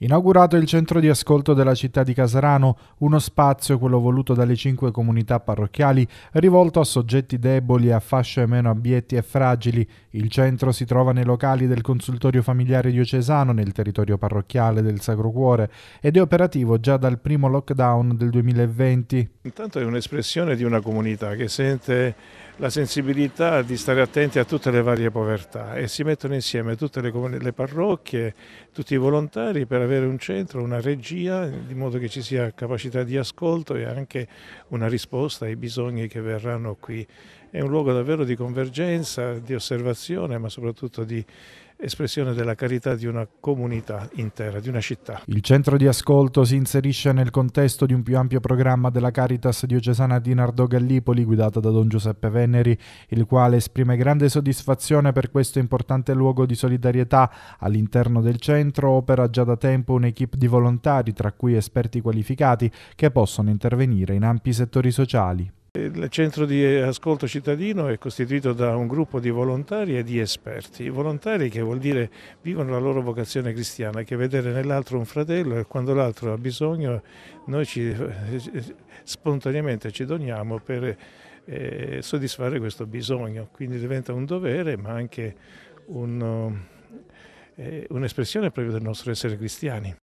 Inaugurato il centro di ascolto della città di Casarano, uno spazio, quello voluto dalle cinque comunità parrocchiali, rivolto a soggetti deboli e a fasce meno abietti e fragili, il centro si trova nei locali del consultorio familiare diocesano nel territorio parrocchiale del Sacro Cuore ed è operativo già dal primo lockdown del 2020. Intanto è un'espressione di una comunità che sente la sensibilità di stare attenti a tutte le varie povertà e si mettono insieme tutte le, le parrocchie, tutti i volontari per avere un centro, una regia, di modo che ci sia capacità di ascolto e anche una risposta ai bisogni che verranno qui è un luogo davvero di convergenza, di osservazione, ma soprattutto di espressione della carità di una comunità intera, di una città. Il centro di ascolto si inserisce nel contesto di un più ampio programma della Caritas diocesana di Nardò Gallipoli guidata da Don Giuseppe Veneri, il quale esprime grande soddisfazione per questo importante luogo di solidarietà. All'interno del centro opera già da tempo un'equipe di volontari, tra cui esperti qualificati, che possono intervenire in ampi settori sociali. Il centro di ascolto cittadino è costituito da un gruppo di volontari e di esperti. volontari che vuol dire vivono la loro vocazione cristiana, che vedere nell'altro un fratello e quando l'altro ha bisogno noi ci, eh, spontaneamente ci doniamo per eh, soddisfare questo bisogno. Quindi diventa un dovere ma anche eh, un'espressione eh, un proprio del nostro essere cristiani.